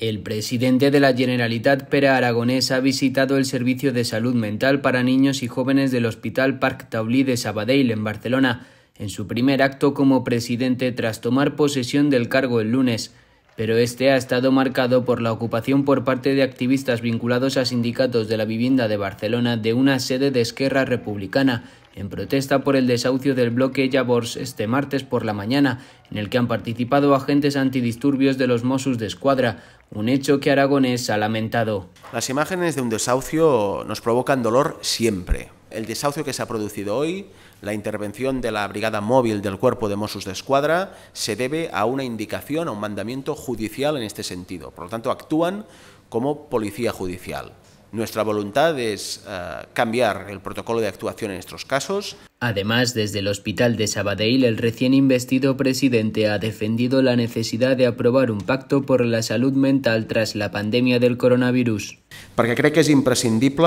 El presidente de la Generalitat pera Aragonés ha visitado el servicio de salud mental para niños y jóvenes del Hospital Parc Taulí de Sabadell en Barcelona en su primer acto como presidente tras tomar posesión del cargo el lunes pero este ha estado marcado por la ocupación por parte de activistas vinculados a sindicatos de la vivienda de Barcelona de una sede de Esquerra Republicana, en protesta por el desahucio del bloque Javors este martes por la mañana, en el que han participado agentes antidisturbios de los Mossos de Escuadra, un hecho que Aragonés ha lamentado. Las imágenes de un desahucio nos provocan dolor siempre, el desahucio que se ha producido hoy, la intervención de la brigada móvil del cuerpo de Mossos de Escuadra, se debe a una indicación, a un mandamiento judicial en este sentido. Por lo tanto, actúan como policía judicial. Nuestra voluntad es eh, cambiar el protocolo de actuación en estos casos. Además, desde el hospital de Sabadell, el recién investido presidente ha defendido la necesidad de aprobar un pacto por la salud mental tras la pandemia del coronavirus. Porque cree que es imprescindible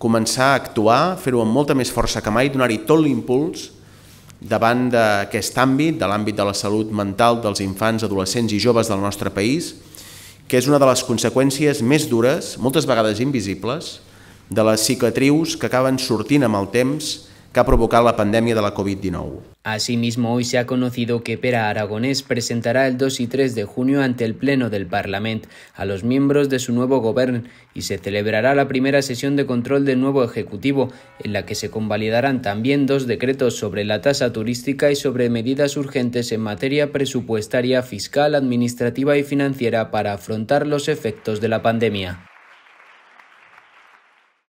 començar a actuar, fer-ho amb molta més força que mai, donar-hi tot l'impuls davant d'aquest àmbit, de l'àmbit de la salut mental dels infants, adolescents i joves del nostre país, que és una de les conseqüències més dures, moltes vegades invisibles, de les cicatrius que acaben sortint amb el temps que ha provocado la pandemia de la COVID-19. Asimismo, hoy se ha conocido que Pera Aragonés presentará el 2 y 3 de junio ante el Pleno del Parlamento a los miembros de su nuevo gobierno y se celebrará la primera sesión de control del nuevo Ejecutivo, en la que se convalidarán también dos decretos sobre la tasa turística y sobre medidas urgentes en materia presupuestaria, fiscal, administrativa y financiera para afrontar los efectos de la pandemia.